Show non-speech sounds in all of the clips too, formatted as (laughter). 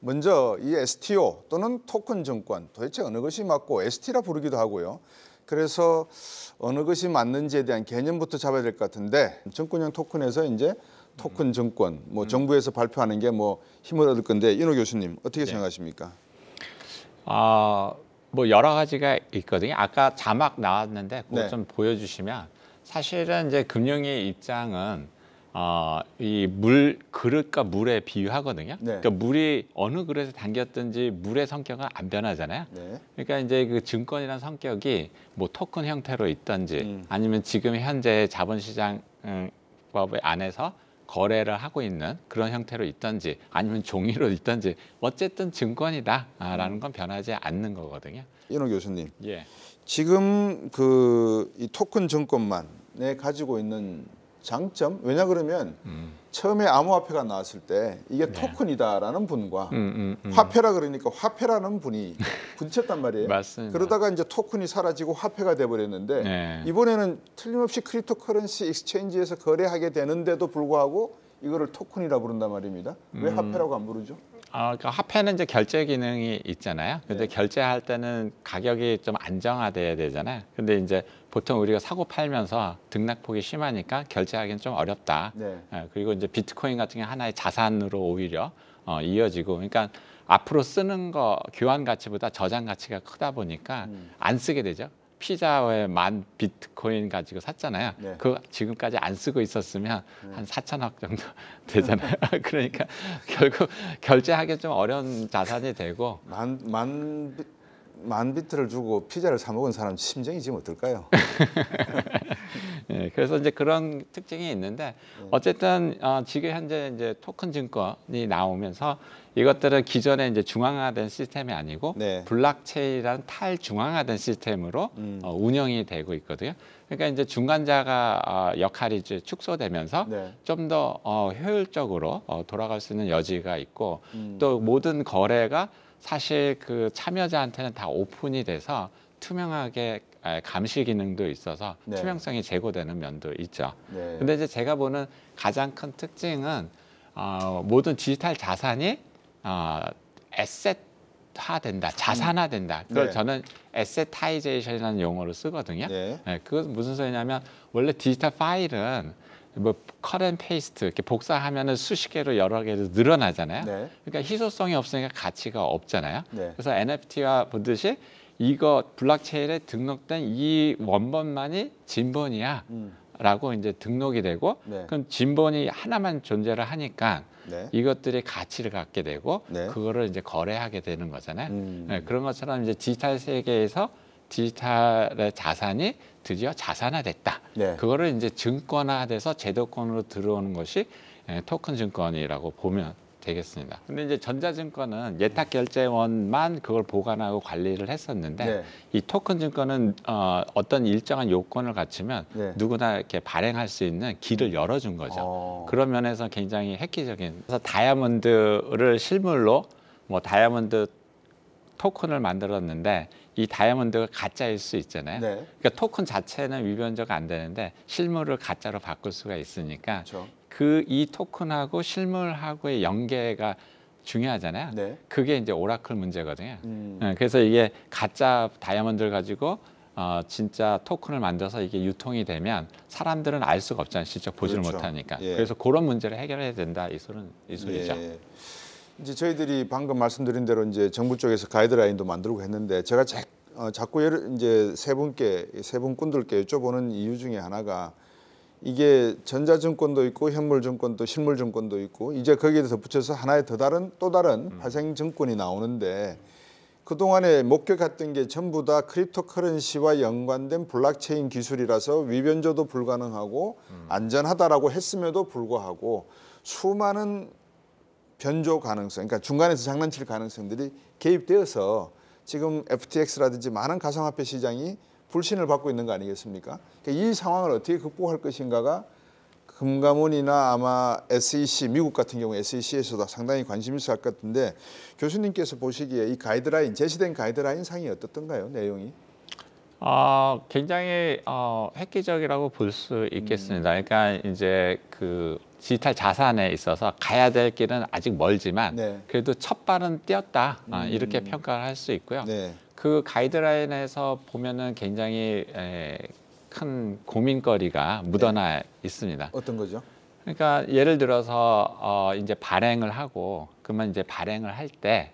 먼저 이 STO 또는 토큰 증권 도대체 어느 것이 맞고 ST라 부르기도 하고요. 그래서 어느 것이 맞는지에 대한 개념부터 잡아야 될 것 같은데 증권형 토큰에서 이제 토큰 증권 뭐 음. 정부에서 발표하는 게 뭐 힘을 얻을 건데 인호 교수님 어떻게 네. 생각하십니까? 아, 뭐 여러 가지가 있거든요. 아까 자막 나왔는데 그거 네. 좀 보여주시면 사실은 이제 금융의 입장은 어, 아, 이 물 그릇과 물에 비유하거든요. 네. 그러니까 물이 어느 그릇에 담겼든지 물의 성격은 안 변하잖아요. 네. 그러니까 이제 그 증권이라는 성격이 뭐 토큰 형태로 있든지 음. 아니면 지금 현재 자본시장 음, 법의 안에서 거래를 하고 있는 그런 형태로 있든지 아니면 종이로 (laughs) 있든지 어쨌든 증권이다라는 음. 건 변하지 않는 거거든요. 이원 교수님, 예. 지금 그 이 토큰 증권만에 가지고 있는 장점 왜냐 그러면 음. 처음에 암호화폐가 나왔을 때 이게 네. 토큰이다라는 분과 음, 음, 음. 화폐라 그러니까 화폐라는 분이 부딪혔단 (laughs) 네. 말이에요. 맞습니다. 그러다가 이제 토큰이 사라지고 화폐가 돼버렸는데 네. 이번에는 틀림없이 크립토커런시 익스체인지에서 거래하게 되는데도 불구하고 이거를 토큰이라 부른단 말입니다. 왜 음. 화폐라고 안 부르죠? 어, 그러니까 화폐는 이제 결제 기능이 있잖아요. 근데 네. 결제할 때는 가격이 좀 안정화돼야 되잖아요. 근데 이제 보통 우리가 사고 팔면서 등락폭이 심하니까 결제하기는 좀 어렵다. 네. 예, 그리고 이제 비트코인 같은 게 하나의 자산으로 오히려 어, 이어지고, 그러니까 앞으로 쓰는 거 교환 가치보다 저장 가치가 크다 보니까 음. 안 쓰게 되죠. 피자의만 비트코인 가지고 샀잖아요. 네. 그 지금까지 안 쓰고 있었으면 네. 한 4천억 정도 (laughs) 되잖아요. (laughs) 그러니까 결국 결제하기 좀 어려운 자산이 되고 만만만 비트를 주고 피자를 사 먹은 사람 심정이 지금 어떨까요? (laughs) 예, 그래서 이제 그런 특징이 있는데 네. 어쨌든 어, 지금 현재 이제 토큰 증권이 나오면서 이것들은 기존에 이제 중앙화된 시스템이 아니고 네. 블록체인이라는 탈중앙화된 시스템으로 음. 어, 운영이 되고 있거든요. 그러니까 이제 중간자가 어, 역할이 이제 축소되면서 네. 좀더 어, 효율적으로 어, 돌아갈 수 있는 여지가 있고 음. 또 모든 거래가 사실 그 참여자한테는 다 오픈이 돼서 투명하게 아, 감시 기능도 있어서 네. 투명성이 제고되는 면도 있죠. 네. 근데 이제 제가 보는 가장 큰 특징은 어, 모든 디지털 자산이 어, 에셋화된다, 음. 자산화된다. 그걸 네. 저는 에셋타이제이션이라는 용어를 쓰거든요. 네. 네, 그것 무슨 소리냐면 원래 디지털 파일은 뭐 커렌 페이스트 이렇게 복사하면은 수십 개로 여러 개로 늘어나잖아요. 네. 그러니까 희소성이 없으니까 가치가 없잖아요. 네. 그래서 NFT와 보듯이 이거 블록체인에 등록된 이 원본만이 진본이야라고 음. 이제 등록이 되고 네. 그럼 진본이 하나만 존재를 하니까 네. 이것들이 가치를 갖게 되고 네. 그거를 이제 거래하게 되는 거잖아요. 음. 네, 그런 것처럼 이제 디지털 세계에서 디지털의 자산이 드디어 자산화됐다. 네. 그거를 이제 증권화돼서 제도권으로 들어오는 것이 예, 토큰 증권이라고 보면 되겠습니다. 근데 이제 전자증권은 예탁 결제원만 그걸 보관하고 관리를 했었는데 네. 이 토큰 증권은 어, 어떤 일정한 요건을 갖추면 네. 누구나 이렇게 발행할 수 있는 길을 열어준 거죠. 어. 그런 면에서 굉장히 획기적인. 그래서 다이아몬드를 실물로 뭐 다이아몬드 토큰을 만들었는데 이 다이아몬드가 가짜일 수 있잖아요. 네. 그러니까 토큰 자체는 위변조가 안 되는데 실물을 가짜로 바꿀 수가 있으니까 그이 그렇죠. 그 토큰하고 실물하고의 연계가 중요하잖아요. 네. 그게 이제 오라클 문제거든요. 음. 네, 그래서 이게 가짜 다이아몬드를 가지고 어, 진짜 토큰을 만들어서 이게 유통이 되면 사람들은 알 수가 없잖아요. 직접 보지를 그렇죠. 못하니까. 예. 그래서 그런 문제를 해결해야 된다 이 소리는 이 소리죠. 예. 이제 저희들이 방금 말씀드린 대로 이제 정부 쪽에서 가이드라인도 만들고 했는데 제가 자, 어, 자꾸 여를 이제 세 분께 세 분꾼들께 여쭤보는 이유 중에 하나가 이게 전자증권도 있고 현물증권도 실물증권도 있고 이제 거기에 대해서 붙여서 하나의 더 다른 또 다른 음. 파생증권이 나오는데 그동안에 목격했던 게 전부 다 크립토커런시와 연관된 블록체인 기술이라서 위변조도 불가능하고 음. 안전하다라고 했음에도 불구하고 수많은 변조 가능성, 그러니까 중간에서 장난칠 가능성들이 개입되어서 지금 FTX라든지 많은 가상화폐 시장이 불신을 받고 있는 거 아니겠습니까? 그러니까 이 상황을 어떻게 극복할 것인가가 금감원이나 아마 SEC, 미국 같은 경우 SEC에서도 상당히 관심 있을 것 같은데 교수님께서 보시기에 이 가이드라인, 제시된 가이드라인 상이 어떻던가요, 내용이? 어, 굉장히 어, 획기적이라고 볼 수 있겠습니다. 음. 그러니까 이제 그 디지털 자산에 있어서 가야 될 길은 아직 멀지만 네. 그래도 첫 발은 뛰었다 아, 음. 어, 이렇게 평가를 할 수 있고요. 네. 그 가이드라인에서 보면은 굉장히 에, 큰 고민거리가 묻어나 네. 있습니다. 어떤 거죠? 그러니까 예를 들어서 어, 이제 발행을 하고 그러면 이제 발행을 할때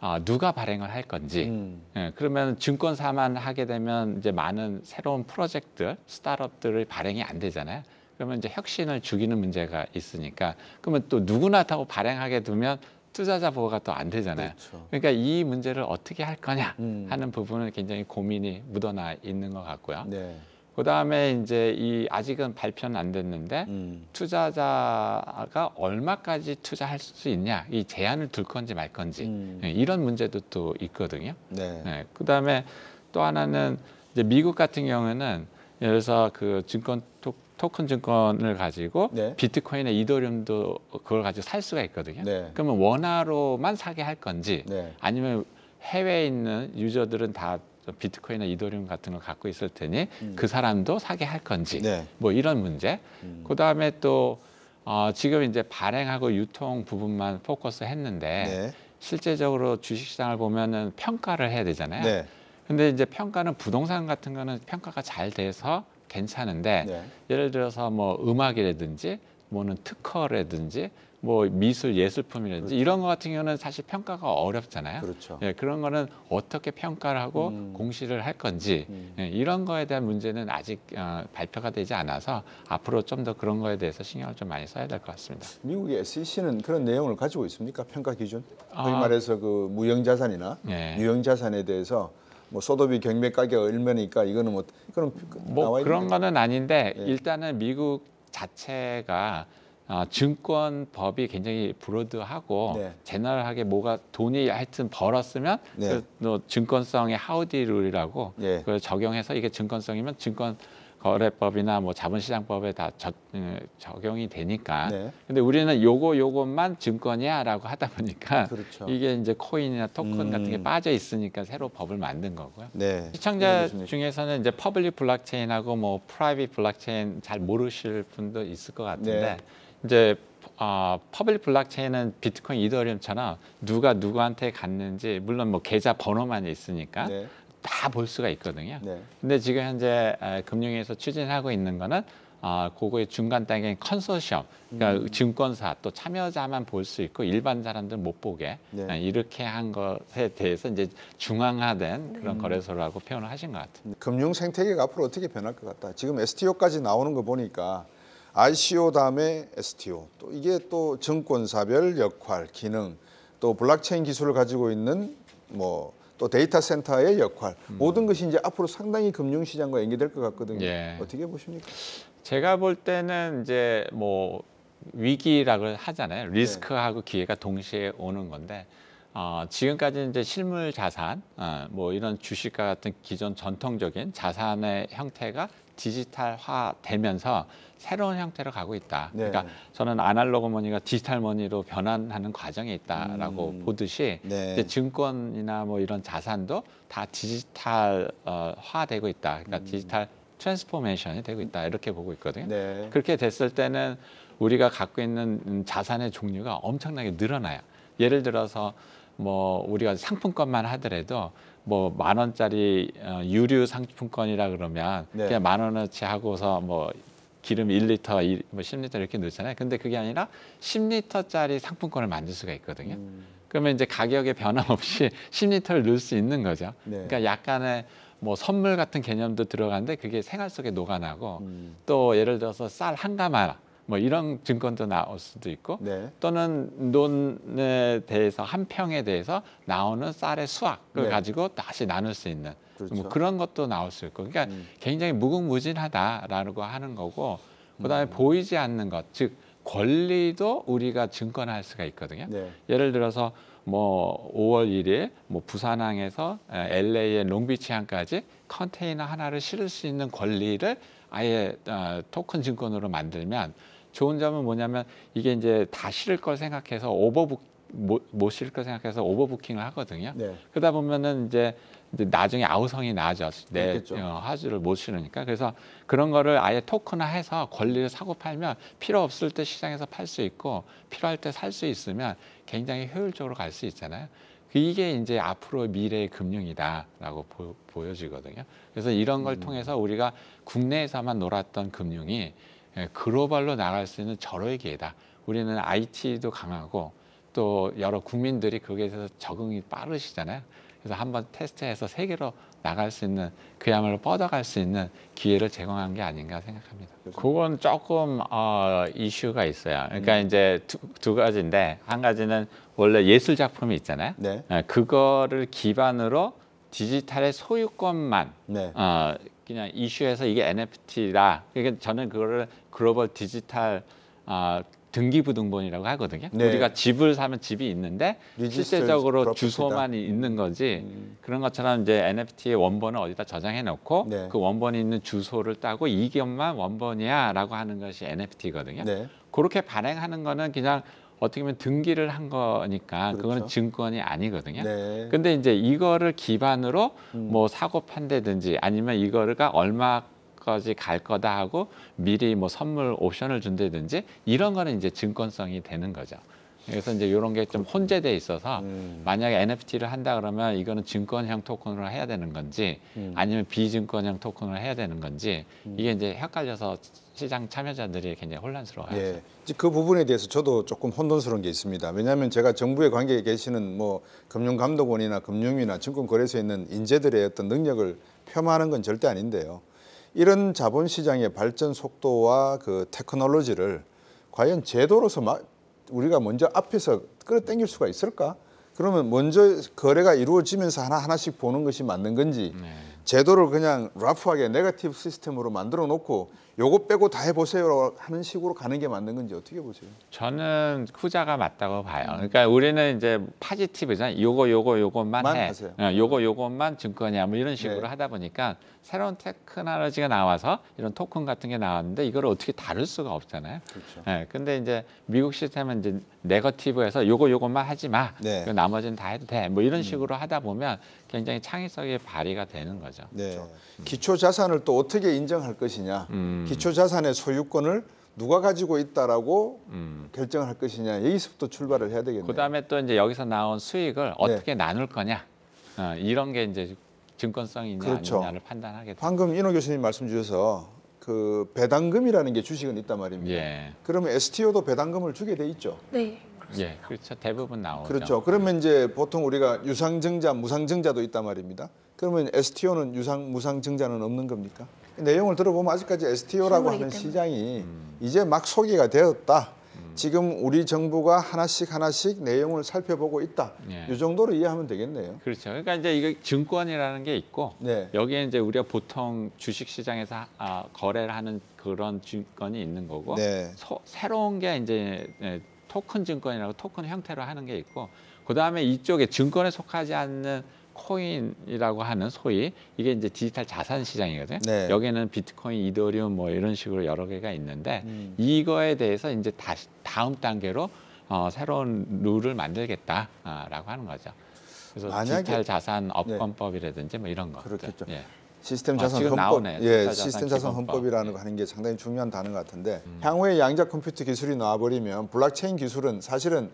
어, 누가 발행을 할 건지 음. 예, 그러면 증권사만 하게 되면 이제 많은 새로운 프로젝트 스타트업들을 발행이 안 되잖아요. 그러면 이제 혁신을 죽이는 문제가 있으니까 그러면 또 누구나 타고 발행하게 두면 투자자 보호가 또 안 되잖아요. 그렇죠. 그러니까이 문제를 어떻게 할 거냐 음. 하는 부분은 굉장히 고민이 묻어나 있는 것 같고요. 네. 그 다음에 이제 이 아직은 발표는 안 됐는데 음. 투자자가 얼마까지 투자할 수 있냐 이 제한을 둘 건지 말 건지 음. 예, 이런 문제도 또 있거든요. 네. 네. 예, 그 다음에 또 하나는 이제 미국 같은 경우는 예를 들어서 그 증권 토, 큰 증권을 가지고 네. 비트코인이 이더리움도 그걸 가지고 살 수가 있거든요. 네. 그러면 원화로만 사게 할 건지 네. 아니면 해외에 있는 유저들은 다 비트코인이나 이더리움 같은 걸 갖고 있을 테니 음. 그 사람도 사게 할 건지 네. 뭐 이런 문제. 음. 그다음에 또 어, 지금 이제 발행하고 유통 부분만 포커스 했는데 네. 실제적으로 주식시장을 보면은 평가를 해야 되잖아요. 네. 근데 이제 평가는 부동산 같은 거는 평가가 잘 돼서 괜찮은데 네. 예를 들어서 뭐 음악이라든지 뭐는 특허라든지 뭐 미술 예술품이라든지 그렇죠. 이런 거 같은 경우는 사실 평가가 어렵잖아요. 그렇죠. 예, 그런 거는 어떻게 평가를 하고 음. 공시를 할 건지 음. 예, 이런 거에 대한 문제는 아직 어, 발표가 되지 않아서 앞으로 좀 더 그런 거에 대해서 신경을 좀 많이 써야 될 것 같습니다. 미국의 SEC는 그런 내용을 가지고 있습니까? 평가 기준? 소위 아. 말해서 그 무형 자산이나 예. 유형 자산에 대해서 뭐 소도비 경매 가격 얼마니까 이거는 뭐 그럼 뭐 나와 그런 거는 아닌데 예. 일단은 미국 자체가 어, 증권법이 굉장히 브로드하고 네. 제너럴하게 뭐가 돈이 하여튼 벌었으면 네. 그, 또 뭐 증권성의 하우디 룰이라고 네. 그걸 적용해서 이게 증권성이면 증권 거래법이나 뭐 자본시장법에 다 저, 음, 적용이 되니까. 네. 근데 우리는 요거 요것만 증권이야라고 하다 보니까 그렇죠. 이게 이제 코인이나 토큰 음. 같은 게 음. 빠져 있으니까 새로 법을 만든 거고요. 네. 시청자 네, 중에서는 이제 퍼블릭 블록체인하고 뭐 프라이빗 블록체인 잘 모르실 분도 있을 것 같은데 네. 이제 어, 퍼블릭 블록체인은 비트코인 이더리움처럼 누가 누구한테 갔는지 물론 뭐 계좌 번호만 있으니까 네. 다볼 수가 있거든요. 네. 근데 지금 현재 금융에서 추진하고 있는 거는 아, 그거의 중간 단계 인 컨소시엄, 그러니까 음. 증권사 또 참여자만 볼 수 있고 일반 사람들 못 보게 네. 네. 이렇게 한 것에 대해서 이제 중앙화된 네. 그런 거래소라고 표현을 하신 것 같아요. 네. 금융 생태계가 앞으로 어떻게 변할 것 같다. 지금 STO까지 나오는 거 보니까 ICO 다음에 STO, 또 이게 또 증권사별 역할, 기능, 또 블록체인 기술을 가지고 있는 뭐또 데이터 센터의 역할 음. 모든 것이 이제 앞으로 상당히 금융 시장과 연계될 것 같거든요. 예. 어떻게 보십니까? 제가 볼 때는 이제 뭐 위기라고 하잖아요. 네. 리스크하고 기회가 동시에 오는 건데 어, 지금까지 이제 실물 자산, 어, 뭐 이런 주식과 같은 기존 전통적인 자산의 형태가 디지털화 되면서 새로운 형태로 가고 있다. 네. 그러니까 저는 아날로그 머니가 디지털 머니로 변환하는 과정에 있다라고 음. 보듯이 네. 이제 증권이나 뭐 이런 자산도 다 디지털화되고 있다. 그러니까 음. 디지털 트랜스포메이션이 되고 있다 이렇게 보고 있거든요. 네. 그렇게 됐을 때는 우리가 갖고 있는 자산의 종류가 엄청나게 늘어나요. 예를 들어서 뭐 우리가 상품권만 하더라도 뭐 만 원짜리 어, 유류 상품권이라 그러면 네. 그냥 만 원어치 하고서 뭐 기름 일리터뭐 십리터 이렇게 넣잖아요. 근데 그게 아니라 십리터짜리 상품권을 만들 수가 있거든요. 음. 그러면 이제 가격의 변함없이 (laughs) 십리터를 넣을 수 있는 거죠. 네. 그러니까 약간의 뭐 선물 같은 개념도 들어가는데 그게 생활 속에 녹아나고 음. 또 예를 들어서 쌀 한 가마 라뭐 이런 증권도 나올 수도 있고 네. 또는 논에 대해서 한 평에 대해서 나오는 쌀의 수확을 네. 가지고 다시 나눌 수 있는 그렇죠. 뭐 그런 것도 나올 수 있고 그러니까 음. 굉장히 무궁무진하다라는거 하는 거고 그다음에 음. 보이지 않는 것 즉 권리도 우리가 증권할 수가 있거든요 네. 예를 들어서 뭐 5월 1일 뭐 부산항에서 LA의 롱비치항까지 컨테이너 하나를 실을 수 있는 권리를 아예 어, 토큰 증권으로 만들면 좋은 점은 뭐냐면 이게 이제 다싫을걸 생각해서 오버북 뭐, 못, 싫을걸 생각해서 오버부킹을 하거든요. 네. 그러다 보면은 이제 이제 나중에 아우성이 나죠. 내 어, 화주를 못 실으니까. 그래서 그런 거를 아예 토큰화해서 권리를 사고 팔면 필요 없을 때 시장에서 팔 수 있고 필요할 때 살 수 있으면 굉장히 효율적으로 갈 수 있잖아요. 이게 이제 앞으로 미래의 금융이다라고 보, 여지거든요 그래서 이런 걸 음. 통해서 우리가 국내에서만 놀았던 금융이 예, 글로벌로 나갈 수 있는 절호의 기회다. 우리는 IT도 강하고 또 여러 국민들이 거기에 서 적응이 빠르시잖아요. 그래서 한번 테스트해서 세계로 나갈 수 있는 그야말로 뻗어갈 수 있는 기회를 제공한 게 아닌가 생각합니다. 그건 조금 어, 이슈가 있어요. 그러니까 음. 이제 두, 두, 가지인데 한 가지는 원래 예술 작품이 있잖아요. 네. 어, 그거를 기반으로 디지털의 소유권만 네. 어, 그냥 이슈에서 이게 NFT다. 그러니까 저는 그거를 글로벌 디지털 아, 등기부등본이라고 하거든요. 네. 우리가 집을 사면 집이 있는데 실제적으로 주소만 있는 거지 음. 그런 것처럼 이제 NFT의 원본을 어디다 저장해 놓고 네. 그 원본이 있는 주소를 따고 이것만 원본이야라고 하는 것이 NFT거든요. 네. 그렇게 발행하는 거는 그냥 어떻게 보면 등기를 한 거니까 그렇죠. 그거는 증권이 아니거든요. 네. 근데 이제 이거를 기반으로 음. 뭐 사고 판대든지 아니면 이거가 얼마 까지 갈 거다 하고 미리 뭐 선물 옵션을 준다든지 이런 거는 이제 증권성이 되는 거죠. 그래서 이제 이런 게 좀 혼재돼 있어서 음. 만약에 NFT를 한다 그러면 이거는 증권형 토큰으로 해야 되는 건지 음. 아니면 비증권형 토큰으로 해야 되는 건지 음. 이게 이제 헷갈려서 시장 참여자들이 굉장히 혼란스러워요. 예. 그 부분에 대해서 저도 조금 혼돈스러운 게 있습니다. 왜냐하면 제가 정부의 관계에 계시는 뭐 금융감독원이나 금융위나 증권거래소에 있는 인재들의 어떤 능력을 폄하하는 건 절대 아닌데요. 이런 자본시장의 발전 속도와 그 테크놀로지를 과연 제도로서 막 우리가 먼저 앞에서 끌어당길 수가 있을까? 그러면 먼저 거래가 이루어지면서 하나 하나씩 보는 것이 맞는 건지 네. 제도를 그냥 라프하게 네거티브 시스템으로 만들어 놓고 요거 빼고 다 해보세요 하는 식으로 가는 게 맞는 건지 어떻게 보세요? 저는 후자가 맞다고 봐요. 그러니까 우리는 이제 파지티브잖아요. 요거 요거 요것만 해. 하세요. 어, 요거 요것만 증권이야 뭐 이런 식으로 네. 하다 보니까 새로운 테크놀로지가 나와서 이런 토큰 같은 게 나왔는데 이걸 어떻게 다룰 수가 없잖아요. 그렇죠. 예, 근데 이제 미국 시스템은 이제 네거티브에서 요거 요것만 하지 마. 네. 그 나머지는 다 해도 돼. 뭐 이런 음. 식으로 음. 하다 보면 굉장히 창의성의 발휘가 되는 거죠. 네. 그렇죠. 음. 기초 자산을 또 어떻게 인정할 것이냐. 음. 기초 자산의 소유권을 누가 가지고 있다라고 음. 결정할 것이냐 여기서부터 출발을 해야 되겠네요. 그다음에 또 이제 여기서 나온 수익을 어떻게 네. 나눌 거냐 어, 이런 게 이제 증권성이 있냐 그렇죠. 아니냐를 판단하게 됩니다. 방금 인호 교수님 말씀 주셔서 그 배당금이라는 게 주식은 있단 말입니다. 예. 그러면 STO도 배당금을 주게 돼 있죠. 네. 예, 그렇죠. 대부분 나오죠. 그렇죠. 그러면 이제 보통 우리가 유상증자, 무상증자도 있단 말입니다. 그러면 STO는 유상, 무상증자는 없는 겁니까? 내용을 들어보면 아직까지 STO라고 하는 때문에. 시장이 음. 이제 막 소개가 되었다. 음. 지금 우리 정부가 하나씩 하나씩 내용을 살펴보고 있다. 네. 예. 이 정도로 이해하면 되겠네요. 그렇죠. 그러니까 이제 이게 증권이라는 게 있고 네. 여기에 이제 우리가 보통 주식 시장에서 아, 거래를 하는 그런 증권이 있는 거고 네. 소, 새로운 게 이제 예, 토큰 증권이라고 토큰 형태로 하는 게 있고 그 다음에 이쪽에 증권에 속하지 않는 코인이라고 하는 소위 이게 이제 디지털 자산 시장이거든요. 네. 여기에는 비트코인, 이더리움 뭐 이런 식으로 여러 개가 있는데 음. 이거에 대해서 이제 다시 다음 단계로 어, 새로운 룰을 만들겠다라고 하는 거죠. 그래서 만약에, 디지털 자산 네. 업권법이라든지 뭐 이런 거. 그렇겠죠. 예. 시스템 아, 자산 헌법, 나 예, 시스템 자산 헌법이라는 예. 거 하는 게 상당히 중요한 단어 같은데 음. 향후에 양자 컴퓨터 기술이 나와버리면 블록체인 기술은 사실은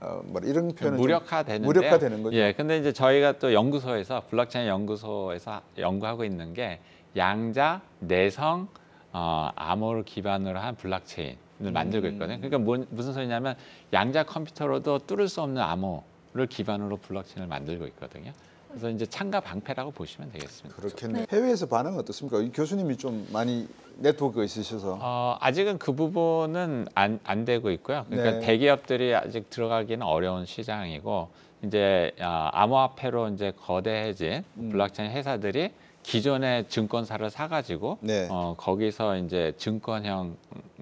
어뭐 이런 표현 무력화되는 무력화되는 거죠. 예, 근데 이제 저희가 또 연구소에서 블록체인 연구소에서 연구하고 있는 게 양자, 내성, 어, 암호를 기반으로 한 블록체인을 음. 만들고 있거든요. 그러니까 뭐, 무슨 소리냐면 양자 컴퓨터로도 뚫을 수 없는 암호를 기반으로 블록체인을 만들고 있거든요. 그래서 이제 참가 방패라고 보시면 되겠습니다. 그렇겠네요. 네. 해외에서 반응 어떻습니까? 이 교수님이 좀 많이 네트워크가 있으셔서 어, 아직은 그 부분은 안, 안 되고 있고요. 그러니까 네. 대기업들이 아직 들어가기는 어려운 시장이고 이제 아, 암호화폐로 이제 거대해진 음. 블록체인 회사들이 기존의 증권사를 사가지고 네. 어, 거기서 이제 증권형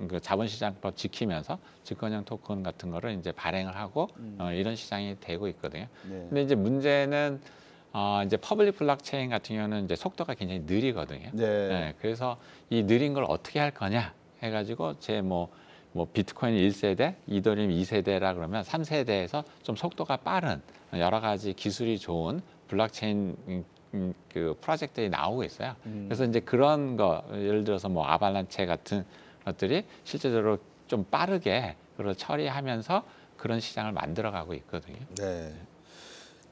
그 자본시장법 지키면서 증권형 토큰 같은 거를 이제 발행을 하고 음. 어, 이런 시장이 되고 있거든요. 네. 근데 이제 문제는 어, 이제 퍼블릭 블록체인 같은 경우는 이제 속도가 굉장히 느리거든요. 네. 네, 그래서 이 느린 걸 어떻게 할 거냐 해가지고 제 뭐 뭐 비트코인 1세대, 이더리움 2세대라 그러면 3세대에서 좀 속도가 빠른 여러 가지 기술이 좋은 블록체인 음, 음, 그프로젝트에 나오고 있어요. 음. 그래서 이제 그런 거 예를 들어서 뭐 아발란체 같은 것들이 실제적으로 좀 빠르게 그걸 처리하면서 그런 시장을 만들어가고 있거든요. 네.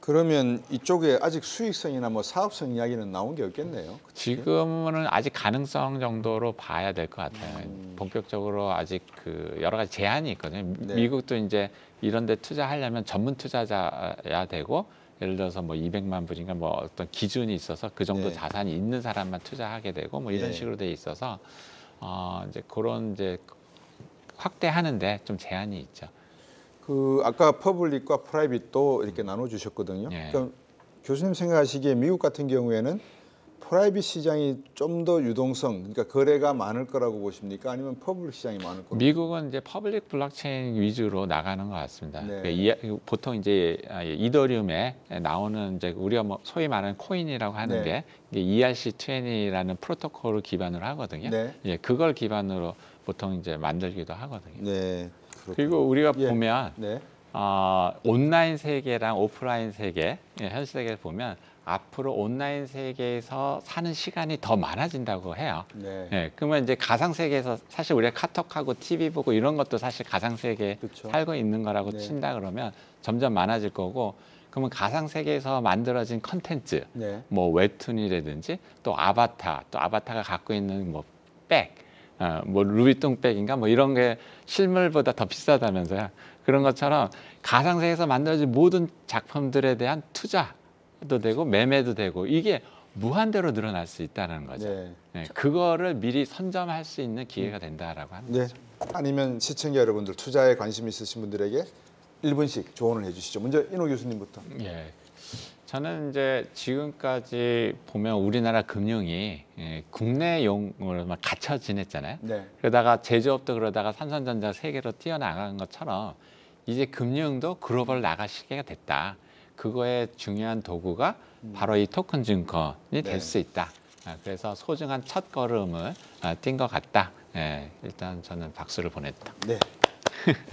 그러면 이쪽에 아직 수익성이나 뭐 사업성 이야기는 나온 게 없겠네요. 그치? 지금은 아직 가능성 정도로 봐야 될 것 같아요. 음. 본격적으로 아직 그 여러 가지 제한이 있거든요. 네. 미국도 이제 이런 데 투자하려면 전문 투자자야 되고 예를 들어서 뭐 200만 불인가 뭐 어떤 기준이 있어서 그 정도 네. 자산이 있는 사람만 투자하게 되고 뭐 이런 네. 식으로 돼 있어서 어 이제 그런 이제 확대하는데 좀 제한이 있죠. 그 아까 퍼블릭과 프라이빗도 이렇게 나눠 주셨거든요. 예. 그러니까 교수님 생각하시기에 미국 같은 경우에는 프라이빗 시장이 좀 더 유동성, 그러니까 거래가 많을 거라고 보십니까? 아니면 퍼블릭 시장이 많을 거예요? 미국은 이제 퍼블릭 블록체인 위주로 나가는 것 같습니다. 네. 그러니까 보통 이제 아, 예, 이더리움에 나오는 이제 우리가 뭐 소위 말하는 코인이라고 하는 네. 게 ERC20라는 프로토콜을 기반으로 하거든요. 네. 예, 그걸 기반으로 보통 이제 만들기도 하거든요. 네. 그렇군요. 그리고 우리가 예. 보면 네. 어, 온라인 세계랑 오프라인 세계, 예, 현실 세계를 보면 앞으로 온라인 세계에서 사는 시간이 더 많아진다고 해요. 네. 예, 그러면 이제 가상 세계에서 사실 우리가 카톡하고 TV 보고 이런 것도 사실 가상 세계에 살고 있는 거라고 네. 친다 그러면 점점 많아질 거고 그러면 가상 세계에서 만들어진 컨텐츠, 네. 뭐 웹툰이라든지 또 아바타, 또 아바타가 갖고 있는 뭐 백, 어, 뭐 루비통백인가 뭐 이런 게 실물보다 더 비싸다면서요. 그런 것처럼 가상세계에서 만들어진 모든 작품들에 대한 투자도 되고 매매도 되고 이게 무한대로 늘어날 수 있다는 거죠. 네. 네, 그거를 미리 선점할 수 있는 기회가 음. 된다라고 하는 네. 아니면 시청자 여러분들 투자에 관심 있으신 분들에게 1분씩 조언을 해주시죠. 먼저 인호 교수님부터. 예. 저는 이제 지금까지 보면 우리나라 금융이 예, 국내용으로 만 갇혀 지냈잖아요. 네. 그러다가 제조업도 그러다가 삼성전자 세계로 뛰어나간 것처럼 이제 금융도 글로벌 나갈 시기가 됐다. 그거의 중요한 도구가 음. 바로 이 토큰 증권이 네. 될수 있다. 아, 그래서 소중한 첫 걸음을 아, 뛴것 같다. 예, 일단 저는 박수를 보냈다. 네. (laughs)